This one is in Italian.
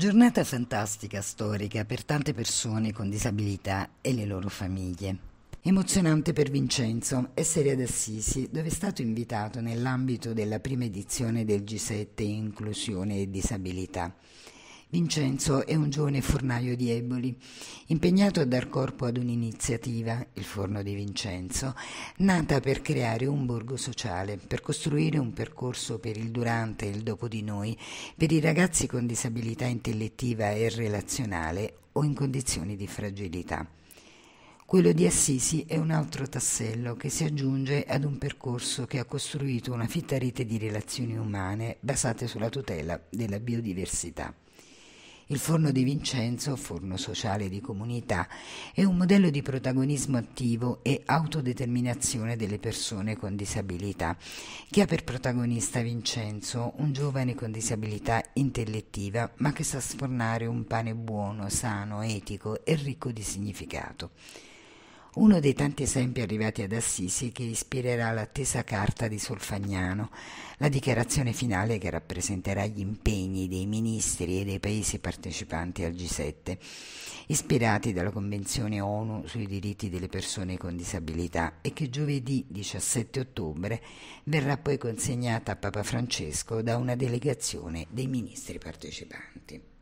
Giornata fantastica, storica per tante persone con disabilità e le loro famiglie. Emozionante per Vincenzo essere ad Assisi, dove è stato invitato nell'ambito della prima edizione del G7 Inclusione e Disabilità Vincenzo è un giovane fornaio di Eboli, impegnato a dar corpo ad un'iniziativa, il Forno di Vincenzo, nata per creare un borgo sociale, per costruire un percorso per il durante e il dopo di noi, per i ragazzi con disabilità intellettiva e relazionale o in condizioni di fragilità. Quello di Assisi è un altro tassello che si aggiunge ad un percorso che ha costruito una fitta rete di relazioni umane basate sulla tutela della biodiversità. Il forno di Vincenzo, forno sociale di comunità, è un modello di protagonismo attivo e autodeterminazione delle persone con disabilità, che ha per protagonista Vincenzo, un giovane con disabilità intellettiva, ma che sa sfornare un pane buono, sano, etico e ricco di significato uno dei tanti esempi arrivati ad Assisi che ispirerà l'attesa carta di Solfagnano, la dichiarazione finale che rappresenterà gli impegni dei ministri e dei paesi partecipanti al G7, ispirati dalla Convenzione ONU sui diritti delle persone con disabilità e che giovedì 17 ottobre verrà poi consegnata a Papa Francesco da una delegazione dei ministri partecipanti.